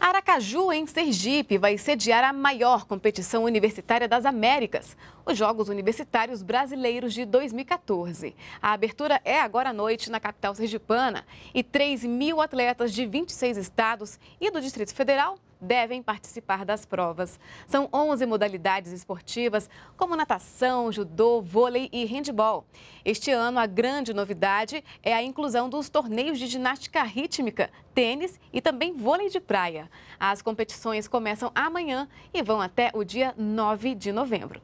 Aracaju, em Sergipe, vai sediar a maior competição universitária das Américas, os Jogos Universitários Brasileiros de 2014. A abertura é agora à noite na capital sergipana e 3 mil atletas de 26 estados e do Distrito Federal devem participar das provas. São 11 modalidades esportivas, como natação, judô, vôlei e handebol. Este ano, a grande novidade é a inclusão dos torneios de ginástica rítmica, tênis e também vôlei de praia. As competições começam amanhã e vão até o dia 9 de novembro.